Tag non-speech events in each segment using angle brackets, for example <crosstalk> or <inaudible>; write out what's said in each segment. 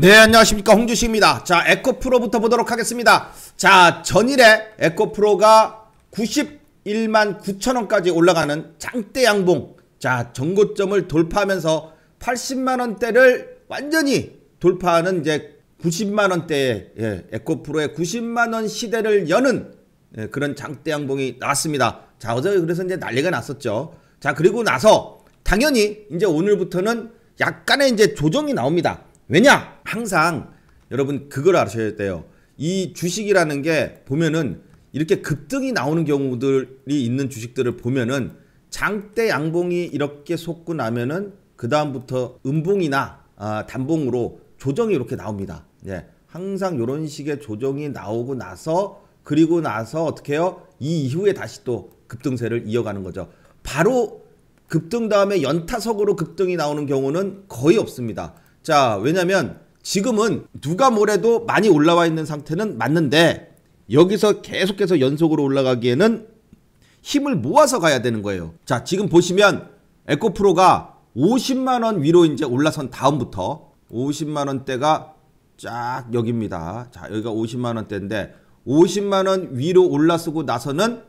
네 안녕하십니까 홍주식입니다 자 에코프로부터 보도록 하겠습니다 자 전일에 에코프로가 91만 9천원까지 올라가는 장대 양봉 자 전고점을 돌파하면서 80만원대를 완전히 돌파하는 이제 90만원대의 예, 에코프로의 90만원 시대를 여는 예, 그런 장대 양봉이 나왔습니다 자 어제 그래서 이제 난리가 났었죠 자 그리고 나서 당연히 이제 오늘부터는 약간의 이제 조정이 나옵니다 왜냐 항상 여러분 그걸 아셔야 돼요. 이 주식이라는 게 보면은 이렇게 급등이 나오는 경우들이 있는 주식들을 보면은 장대 양봉이 이렇게 솟고 나면은 그 다음부터 음봉이나 아, 단봉으로 조정이 이렇게 나옵니다. 예. 항상 이런 식의 조정이 나오고 나서 그리고 나서 어떻게 해요? 이 이후에 다시 또 급등세를 이어가는 거죠. 바로 급등 다음에 연타석으로 급등이 나오는 경우는 거의 없습니다. 자, 왜냐면 지금은 누가 뭐래도 많이 올라와 있는 상태는 맞는데 여기서 계속해서 연속으로 올라가기에는 힘을 모아서 가야 되는 거예요. 자, 지금 보시면 에코프로가 50만 원 위로 이제 올라선 다음부터 50만 원대가 쫙 여기입니다. 자, 여기가 50만 원대인데 50만 원 위로 올라서고 나서는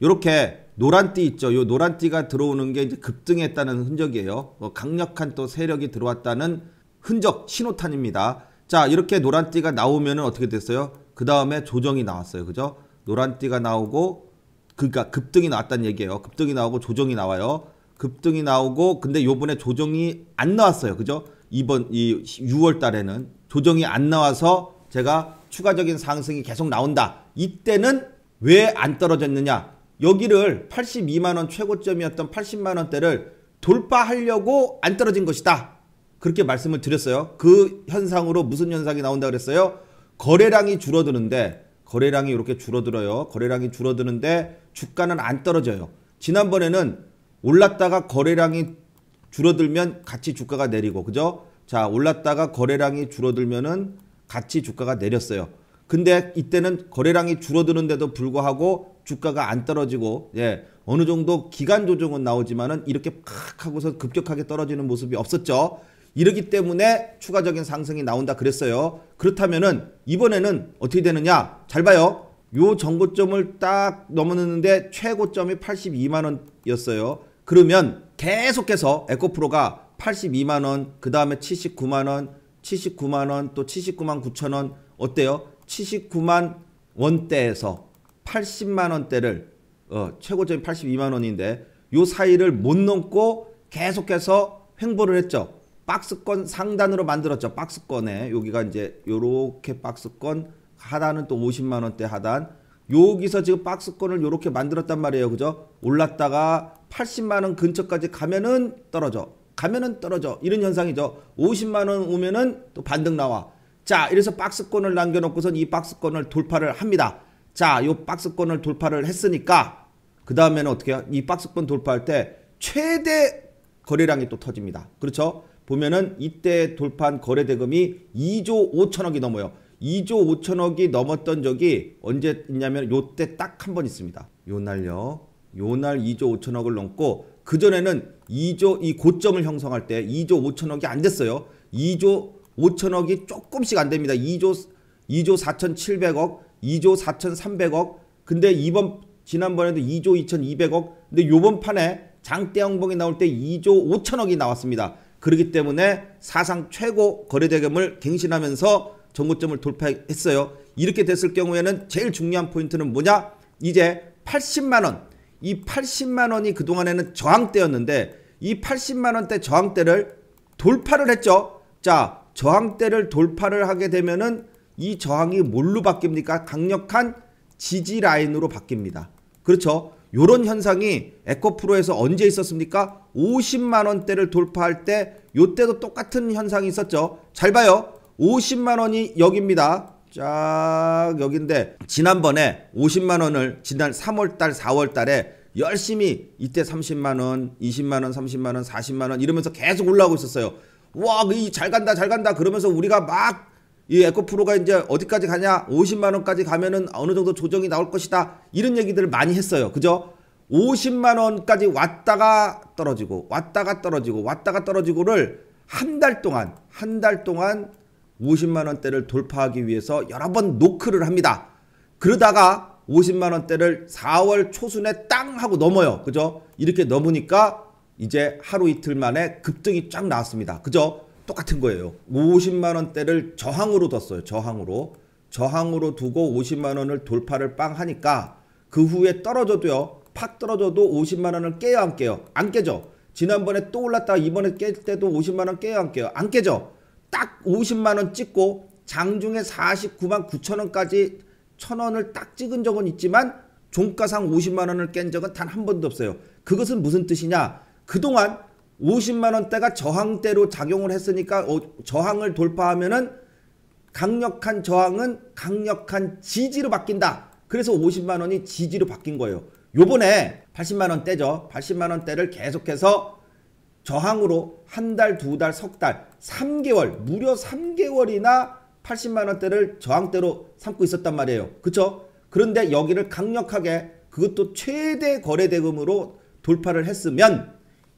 이렇게 노란띠 있죠. 요 노란띠가 들어오는 게 이제 급등했다는 흔적이에요. 뭐 강력한 또 세력이 들어왔다는 흔적 신호탄입니다. 자 이렇게 노란띠가 나오면 어떻게 됐어요? 그 다음에 조정이 나왔어요. 그죠? 노란띠가 나오고 그니까 급등이 나왔다는 얘기예요. 급등이 나오고 조정이 나와요. 급등이 나오고 근데 요번에 조정이 안 나왔어요. 그죠? 이번 이 6월 달에는 조정이 안 나와서 제가 추가적인 상승이 계속 나온다. 이때는 왜 안 떨어졌느냐? 여기를 82만 원 최고점이었던 80만 원대를 돌파하려고 안 떨어진 것이다. 그렇게 말씀을 드렸어요. 그 현상으로 무슨 현상이 나온다 그랬어요? 거래량이 줄어드는데 거래량이 이렇게 줄어들어요. 거래량이 줄어드는데 주가는 안 떨어져요. 지난번에는 올랐다가 거래량이 줄어들면 같이 주가가 내리고 그죠? 자, 올랐다가 거래량이 줄어들면은 같이 주가가 내렸어요. 근데 이때는 거래량이 줄어드는데도 불구하고 주가가 안 떨어지고 예, 어느 정도 기간 조정은 나오지만은 이렇게 칵 하고서 급격하게 떨어지는 모습이 없었죠. 이러기 때문에 추가적인 상승이 나온다 그랬어요. 그렇다면은 이번에는 어떻게 되느냐? 잘 봐요. 요 정고점을 딱 넘어섰는데 최고점이 82만원이었어요. 그러면 계속해서 에코프로가 82만원, 그 다음에 79만원, 79만원, 또 79만 9천원, 어때요? 79만 원대에서 80만원대를, 어, 최고점이 82만원인데, 요 사이를 못 넘고 계속해서 횡보를 했죠. 박스권 상단으로 만들었죠. 박스권에 여기가 이제 요렇게 박스권 하단은 또 50만 원대 하단 여기서 지금 박스권을 요렇게 만들었단 말이에요. 그죠? 올랐다가 80만 원 근처까지 가면은 떨어져. 가면은 떨어져. 이런 현상이죠. 50만 원 오면은 또 반등 나와. 자, 이래서 박스권을 남겨 놓고선 이 박스권을 돌파를 합니다. 자, 요 박스권을 돌파를 했으니까 그 다음에는 어떻게 해요? 이 박스권 돌파할 때 최대 거래량이 또 터집니다. 그렇죠? 보면은 이때 돌판 거래 대금이 2조 5천억이 넘어요. 2조 5천억이 넘었던 적이 언제 있냐면 요때 딱 한 번 있습니다. 요 날요. 요 날 2조 5천억을 넘고 그전에는 2조 이 고점을 형성할 때 2조 5천억이 안 됐어요. 2조 5천억이 조금씩 안 됩니다. 2조 2조 4,700억, 2조 4,300억. 근데 이번 지난번에도 2조 2,200억. 근데 요번 판에 장대형봉이 나올 때 2조 5천억이 나왔습니다. 그렇기 때문에 사상 최고 거래대금을 갱신하면서 전고점을 돌파했어요. 이렇게 됐을 경우에는 제일 중요한 포인트는 뭐냐? 이제 80만원. 이 80만원이 그동안에는 저항대였는데 이 80만원대 저항대를 돌파를 했죠. 자, 저항대를 돌파를 하게 되면은 이 저항이 뭘로 바뀝니까? 강력한 지지 라인으로 바뀝니다. 그렇죠? 이런 현상이 에코프로에서 언제 있었습니까? 50만 원대를 돌파할 때이때도 똑같은 현상이 있었죠. 잘 봐요. 50만 원이 여기입니다. 쫙여인데 지난번에 50만 원을 지난 3월 달 4월 달에 열심히 이때 30만 원, 20만 원, 30만 원, 40만 원 이러면서 계속 올라오고 있었어요. 와, 그 이잘 간다, 잘 간다 그러면서 우리가 막이 에코프로가 이제 어디까지 가냐 50만원까지 가면은 어느 정도 조정이 나올 것이다 이런 얘기들을 많이 했어요 그죠 50만원까지 왔다가 떨어지고 왔다가 떨어지고 왔다가 떨어지고를 한 달 동안 한 달 동안 50만원대를 돌파하기 위해서 여러 번 노크를 합니다 그러다가 50만원대를 4월 초순에 땅 하고 넘어요 그죠 이렇게 넘으니까 이제 하루 이틀 만에 급등이 쫙 나왔습니다 그죠 똑같은 거예요. 50만 원대를 저항으로 뒀어요. 저항으로. 저항으로 두고 50만 원을 돌파를 빵 하니까 그 후에 떨어져도요. 팍 떨어져도 50만 원을 깨요 안 깨요? 안 깨죠. 지난번에 또 올랐다가 이번에 깰 때도 50만 원 깨요 안 깨요? 안 깨죠. 딱 50만 원 찍고 장중에 49만 9천 원까지 천 원을 딱 찍은 적은 있지만 종가상 50만 원을 깬 적은 단 한 번도 없어요. 그것은 무슨 뜻이냐? 그동안 50만 원대가 저항대로 작용을 했으니까 어, 저항을 돌파하면은 강력한 저항은 강력한 지지로 바뀐다. 그래서 50만 원이 지지로 바뀐 거예요. 요번에 80만 원대죠. 80만 원대를 계속해서 저항으로 한 달, 두 달, 석 달, 3개월, 무려 3개월이나 80만 원대를 저항대로 삼고 있었단 말이에요. 그쵸 그런데 여기를 강력하게 그것도 최대 거래 대금으로 돌파를 했으면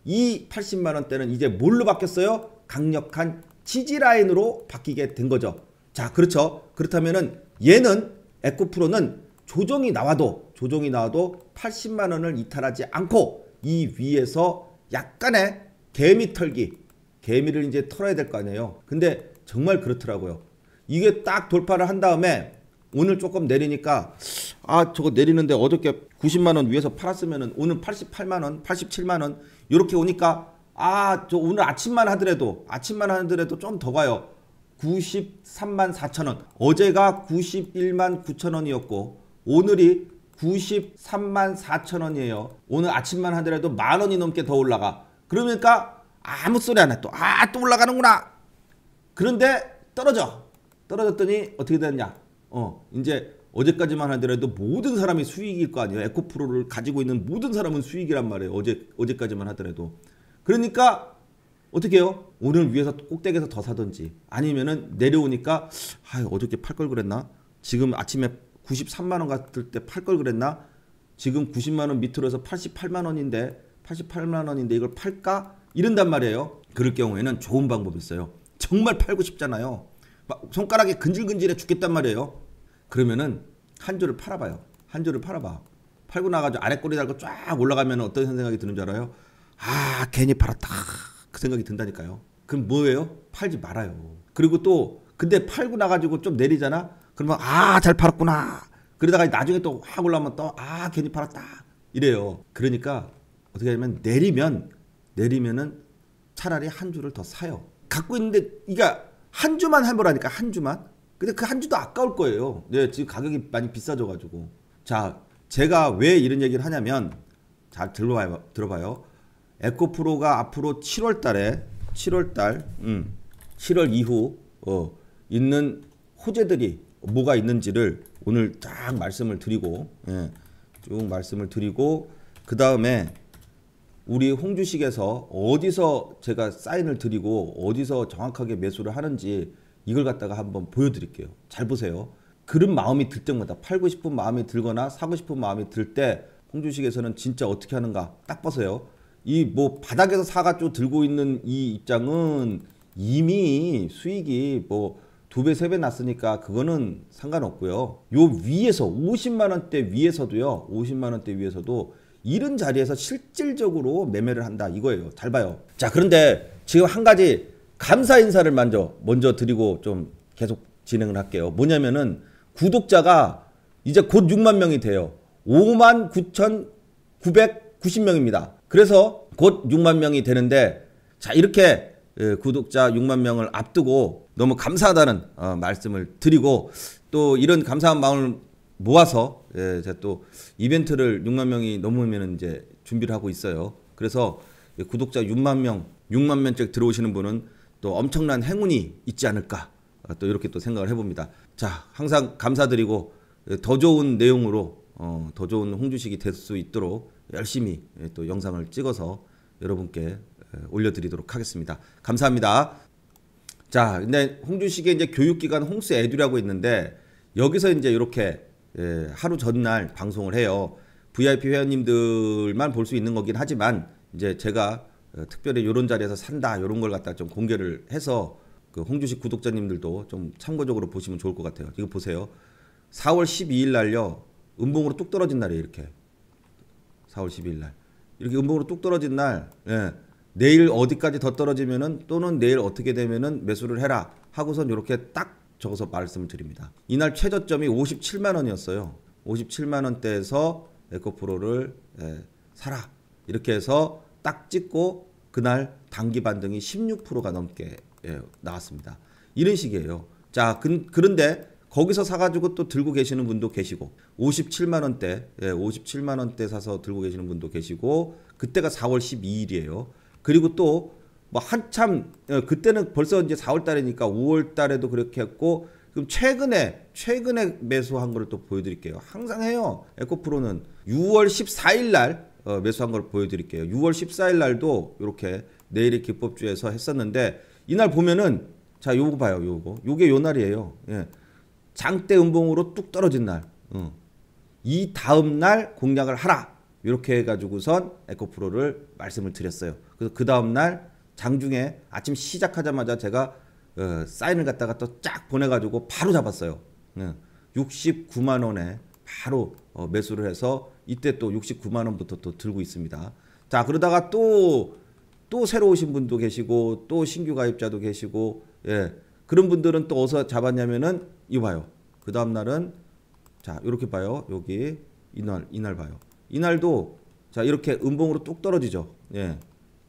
이 80만 원대는 이제 뭘로 바뀌었어요? 강력한 지지 라인으로 바뀌게 된 거죠. 자, 그렇죠. 그렇다면은 얘는 에코프로는 조정이 나와도 조정이 나와도 80만 원을 이탈하지 않고 이 위에서 약간의 개미 털기, 개미를 이제 털어야 될 거 아니에요. 근데 정말 그렇더라고요. 이게 딱 돌파를 한 다음에 오늘 조금 내리니까 아 저거 내리는데 어저께 90만원 위에서 팔았으면 오늘 88만원 87만원 이렇게 오니까 아, 저 오늘 아침만 하더라도 아침만 하더라도 좀 더 가요. 93만 4천 원. 어제가 91만 9천 원이었고 오늘이 93만 4천 원이에요. 오늘 아침만 하더라도 만 원이 넘게 더 올라가. 그러니까 아무 소리 안 해. 또, 아, 또 올라가는구나. 그런데 떨어져. 떨어졌더니 어떻게 됐냐. 어, 이제 어제까지만 하더라도 모든 사람이 수익일 거 아니에요. 에코프로를 가지고 있는 모든 사람은 수익이란 말이에요. 어제 어제까지만 하더라도. 그러니까 어떻게 해요? 오늘 위에서 꼭대기에서 더 사든지 아니면은 내려오니까 아, 어저께 팔 걸 그랬나? 지금 아침에 93만 원갔을때 팔 걸 그랬나? 지금 90만 원 밑으로 해서 88만 원인데 88만 원인데 이걸 팔까? 이런단 말이에요. 그럴 경우에는 좋은 방법이 있어요. 정말 팔고 싶잖아요. 막손가락이 근질근질해 죽겠단 말이에요. 그러면은 한 조를 팔아봐요. 한 조를 팔아봐. 팔고 나가지고 아래 꼬리 달고 쫙 올라가면 어떤 생각이 드는 줄 알아요? 아 괜히 팔았다 그 생각이 든다니까요. 그럼 뭐예요? 팔지 말아요. 그리고 또 근데 팔고 나가지고 좀 내리잖아. 그러면 아 잘 팔았구나. 그러다가 나중에 또 확 올라오면 또 아 괜히 팔았다 이래요. 그러니까 어떻게 하면 냐 내리면 내리면은 차라리 한 주를 더 사요. 갖고 있는데 이게 한 주만 할보라니까한 주만 근데 그 한 주도 아까울 거예요. 네, 지금 가격이 많이 비싸져가지고. 자, 제가 왜 이런 얘기를 하냐면, 잘 들어봐요. 들어봐요. 에코프로가 앞으로 7월 달에, 7월 달, 음, 7월 이후, 어, 있는 호재들이 뭐가 있는지를 오늘 쫙 말씀을 드리고, 예, 쭉 말씀을 드리고, 그 다음에 우리 홍주식에서 어디서 제가 사인을 드리고, 어디서 정확하게 매수를 하는지, 이걸 갖다가 한번 보여드릴게요. 잘 보세요. 그런 마음이 들 때마다 팔고 싶은 마음이 들거나 사고 싶은 마음이 들때 홍주식에서는 진짜 어떻게 하는가 딱 보세요. 이 뭐 바닥에서 사가지 들고 있는 이 입장은 이미 수익이 뭐 두 배, 세 배 났으니까 그거는 상관없고요. 요 위에서 50만 원대 위에서도요. 50만 원대 위에서도 이런 자리에서 실질적으로 매매를 한다 이거예요. 잘 봐요. 자, 그런데 지금 한 가지 감사 인사를 먼저 먼저 드리고 좀 계속 진행을 할게요. 뭐냐면은 구독자가 이제 곧 6만 명이 돼요. 5만 9,990명입니다. 그래서 곧 6만 명이 되는데 자 이렇게 예, 구독자 6만 명을 앞두고 너무 감사하다는 어, 말씀을 드리고 또 이런 감사한 마음을 모아서 예, 제가 또 이벤트를 6만 명이 넘으면 이제 준비를 하고 있어요. 그래서 구독자 6만 명, 6만 명씩 들어오시는 분은 또 엄청난 행운이 있지 않을까 어, 또 이렇게 또 생각을 해봅니다. 자 항상 감사드리고 예, 더 좋은 내용으로 어, 더 좋은 홍주식이 될 수 있도록 열심히 예, 또 영상을 찍어서 여러분께 예, 올려드리도록 하겠습니다. 감사합니다. 자, 근데 홍주식의 이제 교육기관 홍수 애듀라고 있는데 여기서 이제 이렇게 하루 전날 방송을 해요. VIP 회원님들만 볼 수 있는 거긴 하지만 이제 제가 어, 특별히 이런 자리에서 산다 이런 걸 갖다 좀 공개를 해서 그 홍주식 구독자님들도 좀 참고적으로 보시면 좋을 것 같아요. 이거 보세요. 4월 12일 날요. 음봉으로 뚝 떨어진 날이에요. 이렇게 4월 12일 날 이렇게 음봉으로 뚝 떨어진 날 예. 내일 어디까지 더 떨어지면은 또는 내일 어떻게 되면은 매수를 해라 하고선 이렇게 딱 적어서 말씀을 드립니다. 이날 최저점이 57만 원이었어요. 57만 원대에서 에코프로를 예, 사라 이렇게 해서 딱 찍고 그날 단기 반등이 16%가 넘게 예, 나왔습니다. 이런 식이에요. 자, 그, 런데 거기서 사가지고 또 들고 계시는 분도 계시고 57만 원대, 예, 57만 원대 사서 들고 계시는 분도 계시고 그때가 4월 12일이에요. 그리고 또 뭐 한참 예, 그때는 벌써 이제 4월 달이니까 5월 달에도 그렇게 했고 그럼 최근에 최근에 매수한 거를 또 보여드릴게요. 항상 해요. 에코프로는 6월 14일 날 어, 매수한 걸 보여드릴게요. 6월 14일 날도 이렇게 내일이 기법주에서 했었는데 이날 보면은 자 요거 봐요 요거 요게 요 날이에요. 예. 장대 음봉으로 뚝 떨어진 날. 어. 이 다음 날 공략을 하라 이렇게 해가지고선 에코프로를 말씀을 드렸어요. 그래서 그 다음 날 장중에 아침 시작하자마자 제가 어, 사인을 갖다가 또 쫙 보내가지고 바로 잡았어요. 예. 69만 원에 바로 어, 매수를 해서 이때 또 69만 원부터 또 들고 있습니다. 자 그러다가 또또 또 새로 오신 분도 계시고 또 신규 가입자도 계시고 예 그런 분들은 또 어디서 잡았냐면은 이 봐요. 그 다음 날은 자 이렇게 봐요. 여기 이날 이날 봐요. 이날도 자 이렇게 음봉으로 뚝 떨어지죠. 예,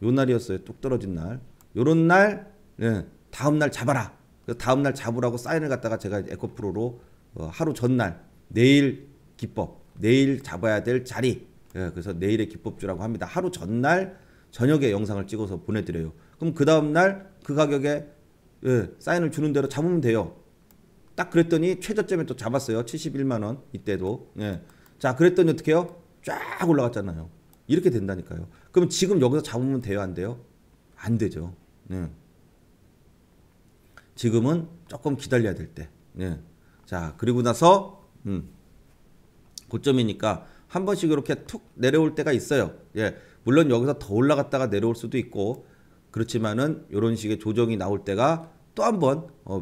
요 날이었어요. 뚝 떨어진 날. 요런 날 예, 다음 날 잡아라. 그 다음 날 잡으라고 사인을 갖다가 제가 에코프로로 어, 하루 전날 내일 기법, 내일 잡아야 될 자리. 예, 그래서 내일의 기법주라고 합니다. 하루 전날 저녁에 영상을 찍어서 보내드려요. 그럼 그 다음날 그 가격에 예, 사인을 주는 대로 잡으면 돼요. 딱 그랬더니 최저점에 또 잡았어요. 71만원 이때도. 예. 자 그랬더니 어떻게 해요? 쫙 올라갔잖아요. 이렇게 된다니까요. 그럼 지금 여기서 잡으면 돼요? 안 돼요? 안 되죠. 예. 지금은 조금 기다려야 될 때. 예. 자 그리고 나서 음. 고점이니까 한 번씩 이렇게 툭 내려올 때가 있어요. 예. 물론 여기서 더 올라갔다가 내려올 수도 있고 그렇지만은 이런 식의 조정이 나올 때가 또 한번 어,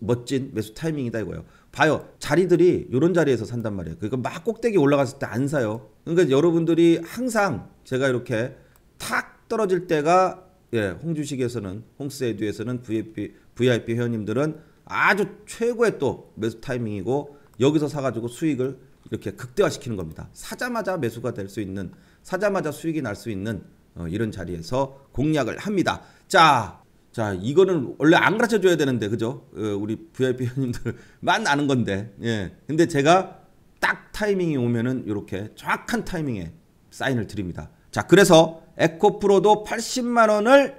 멋진 매수 타이밍이다 이거예요. 봐요. 자리들이 이런 자리에서 산단 말이에요. 그러니까 막 꼭대기 올라갔을 때 안 사요. 그러니까 여러분들이 항상 제가 이렇게 탁 떨어질 때가 예, 홍주식에서는 홍스에듀에서는 VIP, VIP 회원님들은 아주 최고의 또 매수 타이밍이고 여기서 사가지고 수익을 이렇게 극대화시키는 겁니다. 사자마자 매수가 될 수 있는 사자마자 수익이 날 수 있는 어, 이런 자리에서 공략을 합니다. 자, 자 이거는 원래 안 가르쳐 줘야 되는데 그죠? 어, 우리 VIP 회원님들만 <laughs> 아는 건데, 예. 근데 제가 딱 타이밍이 오면은 이렇게 정확한 타이밍에 사인을 드립니다. 자, 그래서 에코프로도 80만 원을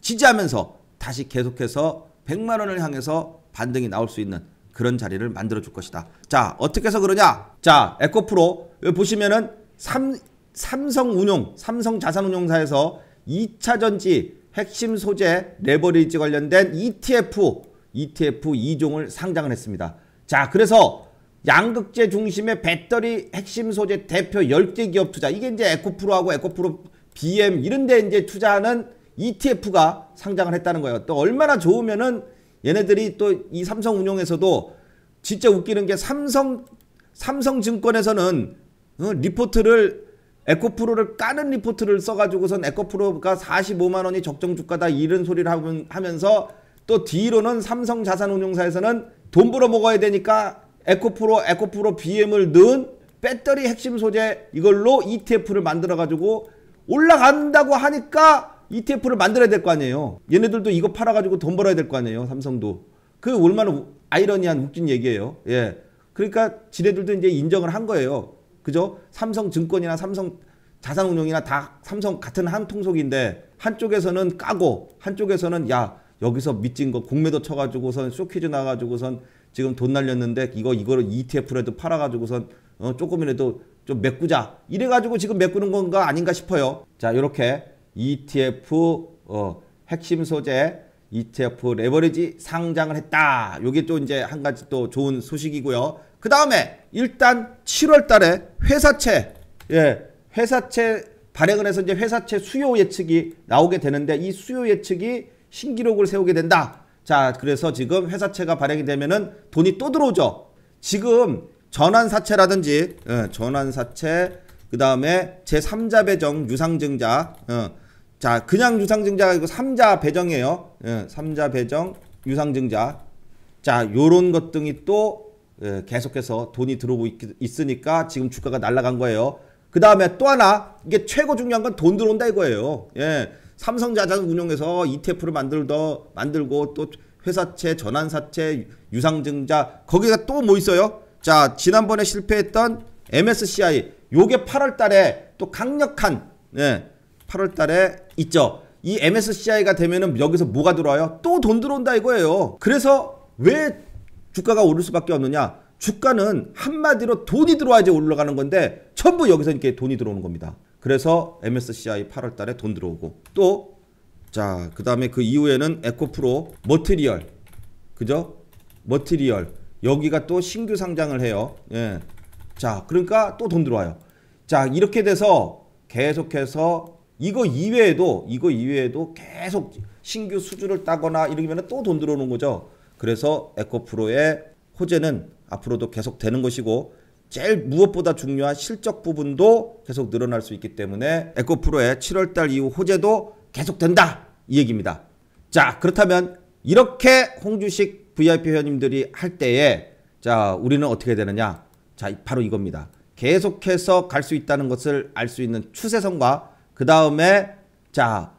지지하면서 다시 계속해서 100만 원을 향해서 반등이 나올 수 있는 그런 자리를 만들어 줄 것이다. 자, 어떻게 해서 그러냐? 자, 에코프로 보시면은 삼, 삼성 운용, 삼성 자산 운용사에서 2차 전지 핵심 소재 레버리지 관련된 ETF, ETF 2종을 상장을 했습니다. 자, 그래서 양극재 중심의 배터리 핵심 소재 대표 10개 기업 투자. 이게 이제 에코프로하고 에코프로 BM 이런 데 이제 투자하는 ETF가 상장을 했다는 거예요. 또 얼마나 좋으면은 얘네들이 또 이 삼성 운용에서도 진짜 웃기는 게 삼성 삼성증권에서는 어, 리포트를 에코프로를 까는 리포트를 써가지고선 에코프로가 45만 원이 적정 주가다 이런 소리를 하면서 또 뒤로는 삼성 자산운용사에서는 돈 벌어 먹어야 되니까 에코프로 에코프로 BM을 넣은 배터리 핵심 소재 이걸로 ETF를 만들어가지고 올라간다고 하니까 ETF를 만들어야 될 거 아니에요. 얘네들도 이거 팔아가지고 돈 벌어야 될 거 아니에요. 삼성도. 그 얼마나 아이러니한 웃진 얘기예요. 예. 그러니까 지네들도 이제 인정을 한 거예요. 그죠? 삼성증권이나 삼성 자산운용이나 다 삼성 같은 한 통속인데 한쪽에서는 까고 한쪽에서는 야 여기서 미친 거 공매도 쳐가지고선 쇼퀴즈 나가지고선 지금 돈 날렸는데 이거 이거를 ETF라도 팔아가지고선 어, 조금이라도 좀 메꾸자 이래가지고 지금 메꾸는 건가 아닌가 싶어요. 자 이렇게 ETF 어, 핵심 소재 ETF 레버리지 상장을 했다. 요게 또 이제 한 가지 또 좋은 소식이고요. 그 다음에 일단 7월 달에 회사채, 예, 회사채 발행을 해서 이제 회사채 수요 예측이 나오게 되는데 이 수요 예측이 신기록을 세우게 된다. 자, 그래서 지금 회사채가 발행이 되면은 돈이 또 들어오죠. 지금 전환사채라든지, 예, 전환사채, 그 다음에 제3자 배정 유상증자, 예, 자 그냥 유상증자 이거 3자 배정이에요 예, 3자 배정 유상증자 자 요런 것 등이 또 예, 계속해서 돈이 들어오고 있, 으니까 지금 주가가 날라간 거예요 그 다음에 또 하나 이게 최고 중요한 건 돈 들어온다 이거예요 예, 삼성자산 운용해서 ETF를 만들더 만들고 또 회사채 전환사채 유상증자 거기가 또 뭐 있어요 자 지난번에 실패했던 MSCI 요게 8월달에 또 강력한 예, 8월 달에 있죠. 이 MSCI가 되면은 여기서 뭐가 들어와요? 또 돈 들어온다 이거예요. 그래서 왜 주가가 오를 수밖에 없느냐? 주가는 한마디로 돈이 들어와야지 올라가는 건데 전부 여기서 이렇게 돈이 들어오는 겁니다. 그래서 MSCI 8월 달에 돈 들어오고 또 자, 그다음에 그 이후에는 에코프로 머티리얼 그죠? 머티리얼 여기가 또 신규 상장을 해요. 예. 자, 그러니까 또 돈 들어와요. 자, 이렇게 돼서 계속해서 이거 이외에도 이거 이외에도 계속 신규 수주를 따거나 이러면 또 돈 들어오는 거죠. 그래서 에코프로의 호재는 앞으로도 계속 되는 것이고 제일 무엇보다 중요한 실적 부분도 계속 늘어날 수 있기 때문에 에코프로의 7월달 이후 호재도 계속 된다 이 얘기입니다. 자 그렇다면 이렇게 홍주식 VIP 회원님들이 할 때에 자 우리는 어떻게 되느냐 자 바로 이겁니다. 계속해서 갈 수 있다는 것을 알 수 있는 추세선과 그 다음에 자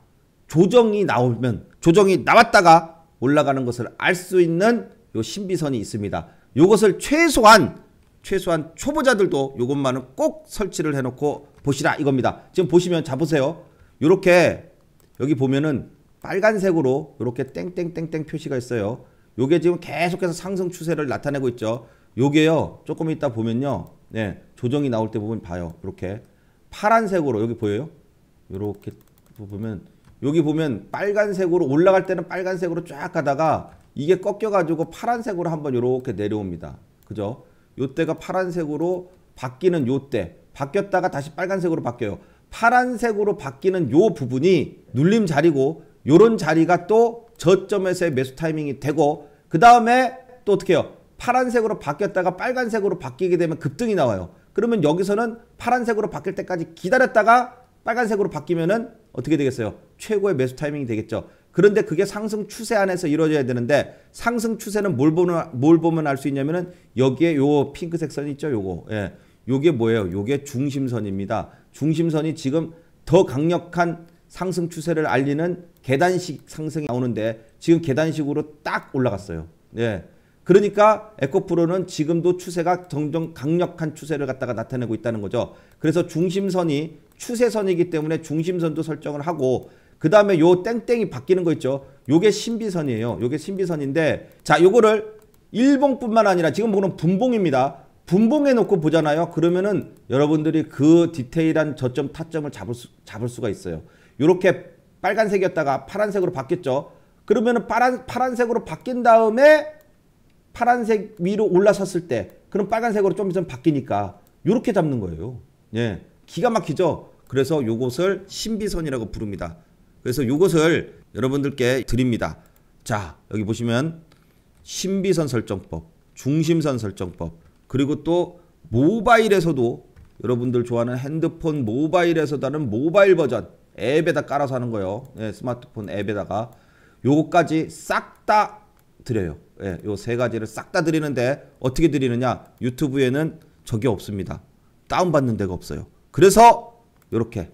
조정이 나오면 조정이 나왔다가 올라가는 것을 알 수 있는 요 신비선이 있습니다. 요것을 최소한 최소한 초보자들도 요것만은 꼭 설치를 해놓고 보시라 이겁니다. 지금 보시면 자 보세요. 요렇게 여기 보면은 빨간색으로 요렇게 땡땡땡땡 표시가 있어요. 요게 지금 계속해서 상승 추세를 나타내고 있죠. 요게요. 조금 이따 보면요. 네, 조정이 나올 때 보면 봐요. 이렇게 파란색으로 여기 보여요? 이렇게 보면 여기 보면 빨간색으로 올라갈 때는 빨간색으로 쫙 가다가 이게 꺾여가지고 파란색으로 한번 이렇게 내려옵니다. 그죠? 요때가 파란색으로 바뀌는 요때 바뀌었다가 다시 빨간색으로 바뀌어요. 파란색으로 바뀌는 요 부분이 눌림 자리고 요런 자리가 또 저점에서의 매수 타이밍이 되고 그 다음에 또 어떻게 해요? 파란색으로 바뀌었다가 빨간색으로 바뀌게 되면 급등이 나와요. 그러면 여기서는 파란색으로 바뀔 때까지 기다렸다가 빨간색으로 바뀌면은 어떻게 되겠어요? 최고의 매수 타이밍이 되겠죠. 그런데 그게 상승 추세 안에서 이루어져야 되는데 상승 추세는 뭘 보면 뭘 보면 알 수 있냐면은 여기에 요 핑크색 선 있죠, 요거. 예. 요게 뭐예요? 요게 중심선입니다. 중심선이 지금 더 강력한 상승 추세를 알리는 계단식 상승이 나오는데 지금 계단식으로 딱 올라갔어요. 예. 그러니까 에코프로는 지금도 추세가 점점 강력한 추세를 갖다가 나타내고 있다는 거죠. 그래서 중심선이 추세선이기 때문에 중심선도 설정을 하고 그 다음에 요 땡땡이 바뀌는 거 있죠. 요게 신비선이에요. 요게 신비선인데 자 요거를 일봉뿐만 아니라 지금 보는 분봉입니다. 분봉해 놓고 보잖아요. 그러면은 여러분들이 그 디테일한 저점 타점을 잡을, 수, 잡을 수가 있어요. 요렇게 빨간색이었다가 파란색으로 바뀌었죠. 그러면은 파란, 파란색으로 바뀐 다음에 파란색 위로 올라섰을 때 그럼 빨간색으로 좀 있으면 바뀌니까 요렇게 잡는 거예요. 예. 기가 막히죠. 그래서 요것을 신비선이라고 부릅니다. 그래서 요것을 여러분들께 드립니다. 자, 여기 보시면 신비선 설정법, 중심선 설정법, 그리고 또 모바일에서도 여러분들 좋아하는 핸드폰 모바일에서 다른 모바일 버전 앱에다 깔아서 하는 거예요. 예, 스마트폰 앱에다가 요거까지 싹 다 드려요. 예, 요세 가지를 싹 다 드리는데 어떻게 드리느냐? 유튜브에는 저게 없습니다. 다운받는 데가 없어요. 그래서 이렇게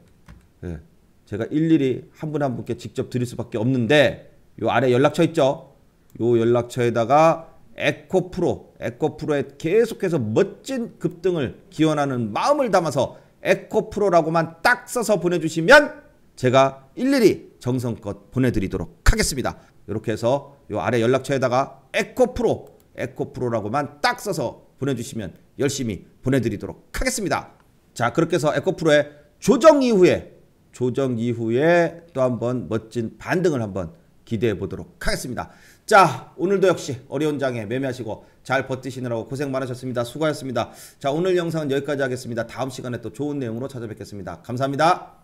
예, 제가 일일이 한 분한 한 분께 직접 드릴 수밖에 없는데 요 아래 연락처 있죠? 요 연락처에다가 에코프로, 에코프로에 계속해서 멋진 급등을 기원하는 마음을 담아서 에코프로라고만 딱 써서 보내주시면 제가 일일이 정성껏 보내드리도록 하겠습니다. 이렇게 해서 요 아래 연락처에다가 에코프로, 에코프로라고만 딱 써서 보내주시면 열심히 보내드리도록 하겠습니다. 자, 그렇게 해서 에코프로의 조정 이후에 조정 이후에 또 한번 멋진 반등을 한번 기대해 보도록 하겠습니다. 자, 오늘도 역시 어려운 장에 매매하시고 잘 버티시느라고 고생 많으셨습니다. 수고하셨습니다. 자, 오늘 영상은 여기까지 하겠습니다. 다음 시간에 또 좋은 내용으로 찾아뵙겠습니다. 감사합니다.